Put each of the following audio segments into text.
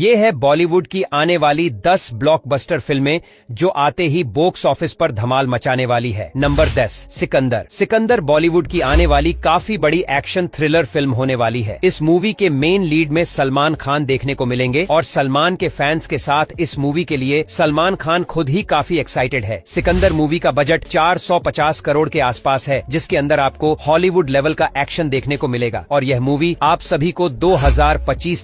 ये है बॉलीवुड की आने वाली 10 ब्लॉकबस्टर फिल्में जो आते ही बॉक्स ऑफिस पर धमाल मचाने वाली है नंबर 10 सिकंदर सिकंदर बॉलीवुड की आने वाली काफी बड़ी एक्शन थ्रिलर फिल्म होने वाली है इस मूवी के मेन लीड में सलमान खान देखने को मिलेंगे और सलमान के फैंस के साथ इस मूवी के लिए सलमान खान खुद ही काफी एक्साइटेड है सिकंदर मूवी का बजट चार करोड़ के आसपास है जिसके अंदर आपको हॉलीवुड लेवल का एक्शन देखने को मिलेगा और यह मूवी आप सभी को दो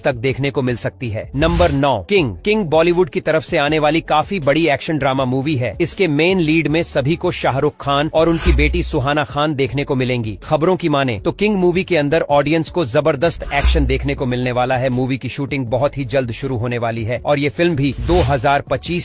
तक देखने को मिल सकती है नंबर नौ किंग किंग बॉलीवुड की तरफ से आने वाली काफी बड़ी एक्शन ड्रामा मूवी है इसके मेन लीड में सभी को शाहरुख खान और उनकी बेटी सुहाना खान देखने को मिलेंगी खबरों की माने तो किंग मूवी के अंदर ऑडियंस को जबरदस्त एक्शन देखने को मिलने वाला है मूवी की शूटिंग बहुत ही जल्द शुरू होने वाली है और ये फिल्म भी दो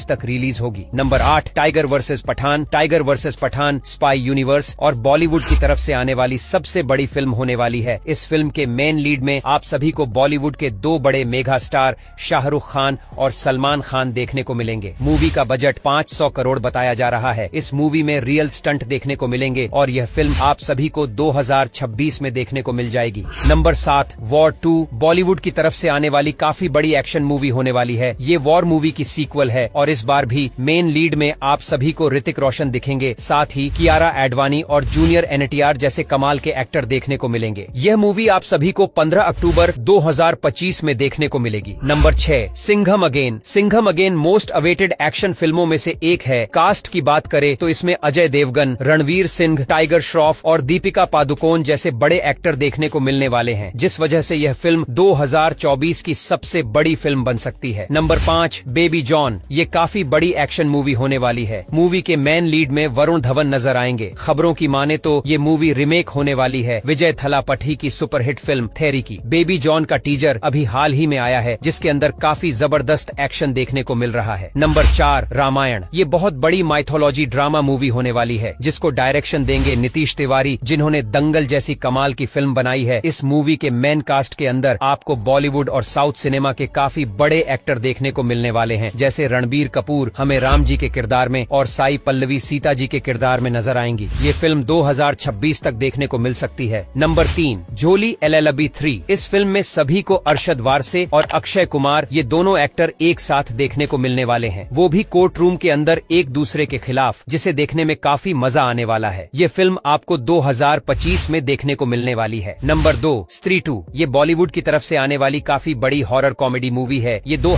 तक रिलीज होगी नंबर आठ Tiger versus Pathaan Tiger versus Pathaan spy universe और बॉलीवुड की तरफ से आने वाली सबसे बड़ी फिल्म होने वाली है इस फिल्म के मेन लीड में आप सभी को बॉलीवुड के दो बड़े मेगा स्टार शाहरुख खान और सलमान खान देखने को मिलेंगे मूवी का बजट 500 करोड़ बताया जा रहा है इस मूवी में रियल स्टंट देखने को मिलेंगे और यह फिल्म आप सभी को 2026 में देखने को मिल जाएगी नंबर सात वॉर टू बॉलीवुड की तरफ ऐसी आने वाली काफी बड़ी एक्शन मूवी होने वाली है ये वॉर मूवी की सीक्वल है और इस बार भी मेन लीड में आप सभी को ऋतिक रोशन दिखेंगे साथ ही कियारा एडवानी और जूनियर एन जैसे कमाल के एक्टर देखने को मिलेंगे यह मूवी आप सभी को पंद्रह अक्टूबर 2025 में देखने को मिलेगी नंबर नंबर छह Singham again Singham again most awaited action फिल्मों में से एक है कास्ट की बात करें तो इसमें अजय देवगन रणवीर सिंह टाइगर श्रॉफ और दीपिका पादुकोण जैसे बड़े एक्टर देखने को मिलने वाले हैं जिस वजह से यह फिल्म 2024 की सबसे बड़ी फिल्म बन सकती है नंबर पाँच बेबी जॉन ये काफी बड़ी एक्शन मूवी होने वाली है मूवी के मेन लीड में वरुण धवन नजर आएंगे खबरों की माने तो ये मूवी रिमेक होने वाली है विजय थलापठी की सुपरहिट फिल्म थेरी की बेबी जॉन का टीजर अभी हाल ही में आया है जिसके अंदर अंदर काफी जबरदस्त एक्शन देखने को मिल रहा है नंबर चार रामायण ये बहुत बड़ी माइथोलॉजी ड्रामा मूवी होने वाली है जिसको डायरेक्शन देंगे नीतीश तिवारी जिन्होंने दंगल जैसी कमाल की फिल्म बनाई है इस मूवी के मेन कास्ट के अंदर आपको बॉलीवुड और साउथ सिनेमा के काफी बड़े एक्टर देखने को मिलने वाले हैं जैसे रणबीर कपूर हमें राम जी के किरदार में और साई पल्लवी सीता जी के किरदार में नजर आएंगी ये फिल्म 2026 तक देखने को मिल सकती है नंबर तीन झोली एल एल थ्री इस फिल्म में सभी को अरशद वारसे और अक्षय कुमार कुमार ये दोनों एक्टर एक साथ देखने को मिलने वाले हैं वो भी कोर्ट रूम के अंदर एक दूसरे के खिलाफ जिसे देखने में काफी मजा आने वाला है ये फिल्म आपको 2025 में देखने को मिलने वाली है नंबर दो स्त्री टू ये बॉलीवुड की तरफ से आने वाली काफी बड़ी हॉरर कॉमेडी मूवी है ये दो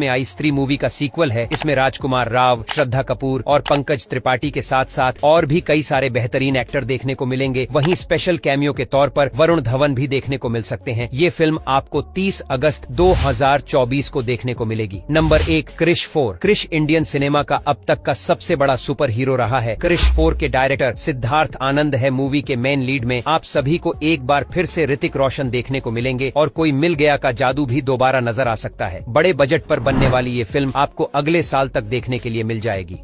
में आई स्त्री मूवी का सीक्वल है इसमें राजकुमार राव श्रद्धा कपूर और पंकज त्रिपाठी के साथ साथ और भी कई सारे बेहतरीन एक्टर देखने को मिलेंगे वही स्पेशल कैमियो के तौर पर वरुण धवन भी देखने को मिल सकते हैं ये फिल्म आपको 30 अगस्त 2024 को देखने को मिलेगी नंबर एक Krrish four Krrish Indian cinema का अब तक का सबसे बड़ा सुपर हीरो रहा है क्रिश फोर के डायरेक्टर सिद्धार्थ आनंद है मूवी के मेन लीड में आप सभी को एक बार फिर से ऋतिक रोशन देखने को मिलेंगे और कोई मिल गया का जादू भी दोबारा नजर आ सकता है बड़े बजट पर बनने वाली ये फिल्म आपको अगले साल तक देखने के लिए मिल जाएगी